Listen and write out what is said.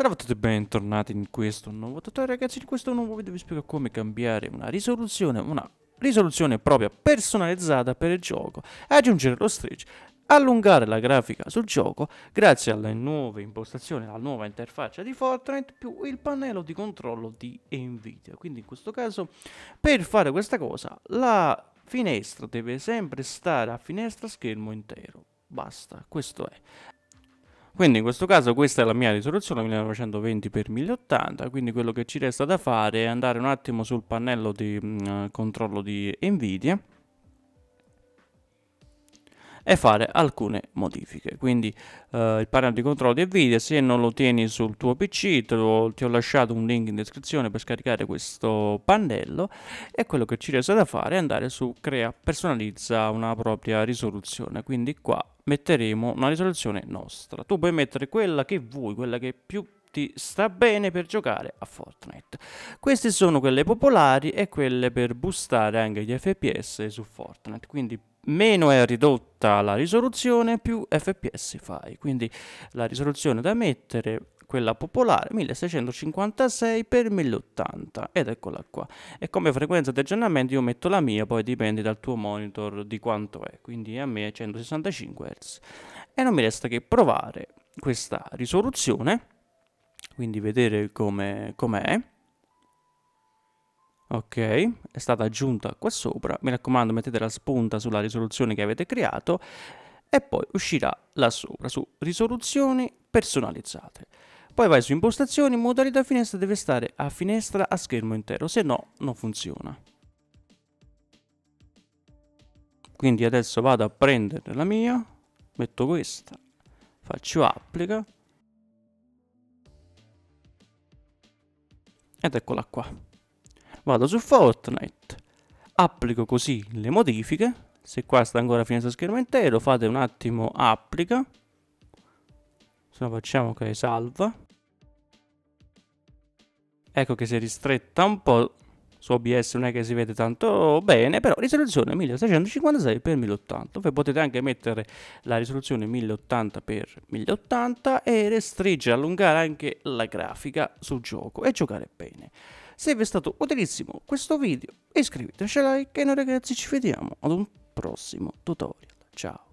Salve a tutti e bentornati in questo nuovo tutorial ragazzi, in questo nuovo video vi spiego come cambiare una risoluzione, una risoluzione propria personalizzata per il gioco, aggiungere lo stretch, allungare la grafica sul gioco grazie alle nuove impostazioni, alla nuova interfaccia di Fortnite più il pannello di controllo di Nvidia. Quindi in questo caso per fare questa cosa la finestra deve sempre stare a finestra schermo intero, basta, questo è. Quindi in questo caso questa è la mia risoluzione 1920 x 1080, quindi quello che ci resta da fare è andare un attimo sul pannello di mh, mm, controllo di Nvidia e fare alcune modifiche. Quindi eh, il panel di controllo di video, se non lo tieni sul tuo PC, lo, ti ho lasciato un link in descrizione per scaricare questo pannello e quello che ci resta da fare è andare su crea, personalizza una propria risoluzione. Quindi qua metteremo una risoluzione nostra. Tu puoi mettere quella che vuoi, quella che più ti sta bene per giocare a Fortnite. Queste sono quelle popolari e quelle per boostare anche gli FPS su Fortnite, quindi meno è ridotta la risoluzione, più fps fai. Quindi la risoluzione da mettere quella popolare 1656 x 1080 ed eccola qua e come frequenza di aggiornamento io metto la mia poi dipende dal tuo monitor di quanto è quindi a me è 165 Hz e non mi resta che provare questa risoluzione quindi vedere come com'è Ok, è stata aggiunta qua sopra. Mi raccomando, mettete la spunta sulla risoluzione che avete creato e poi uscirà là sopra su risoluzioni personalizzate. Poi vai su impostazioni, modalità finestra deve stare a finestra a schermo intero, se no non funziona. Quindi adesso vado a prendere la mia, metto questa, faccio applica. Ed eccola qua vado su Fortnite, applico così le modifiche, se qua sta ancora finestra schermo intero fate un attimo applica, se no facciamo che okay, salva, ecco che si è ristretta un po', su OBS non è che si vede tanto bene, però risoluzione 1656x1080. Voi potete anche mettere la risoluzione 1080x1080 e restringere, allungare anche la grafica sul gioco e giocare bene. Se vi è stato utilissimo questo video iscrivetevi, like e noi ragazzi ci vediamo ad un prossimo tutorial. Ciao!